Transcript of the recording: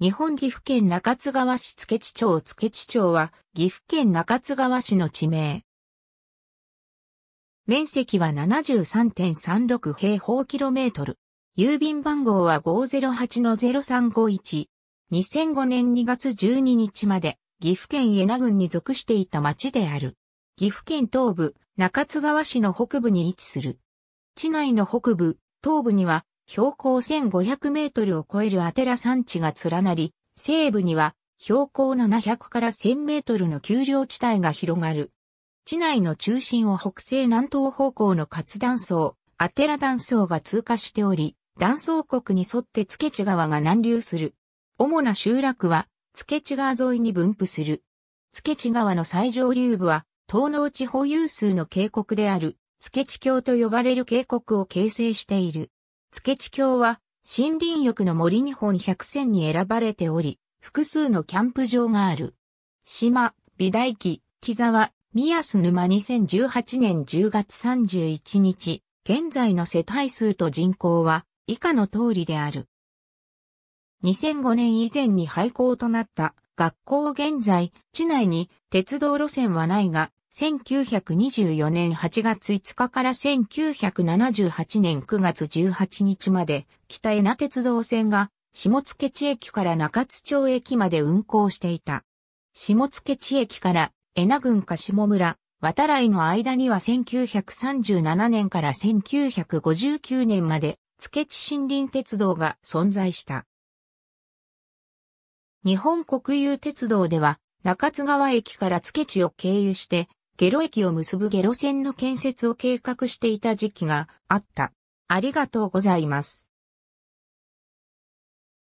日本岐阜県中津川市付地町付地町は岐阜県中津川市の地名。面積は73.36平方キロメートル。郵便番号は508-0351。2005年2月12日まで岐阜県恵那郡に属していた町である。岐阜県東部、中津川市の北部に位置する。市内の北部、東部には標高1500メートルを超えるアテラ山地が連なり、西部には標高700から1000メートルの丘陵地帯が広がる。地内の中心を北西南東方向の活断層、アテラ断層が通過しており、断層国に沿って付地川が南流する。主な集落は、付地川沿いに分布する。付地川の最上流部は、東農地保有数の渓谷である、付地峡と呼ばれる渓谷を形成している。付地橋は森林浴の森日本百選に選ばれており、複数のキャンプ場がある。島、美大紀、木沢、宮須沼2018年10月31日、現在の世帯数と人口は以下の通りである。2005年以前に廃校となった学校現在、地内に鉄道路線はないが、1924年8月5日から1978年9月18日まで、北江名鉄道線が、下津地駅から中津町駅まで運行していた。下津地駅から江名郡か下村、渡来の間には1937年から1959年まで、津地森林鉄道が存在した。日本国有鉄道では、中津川駅から津地を経由して、ゲロ駅を結ぶゲロ線の建設を計画していた時期があった。ありがとうございます。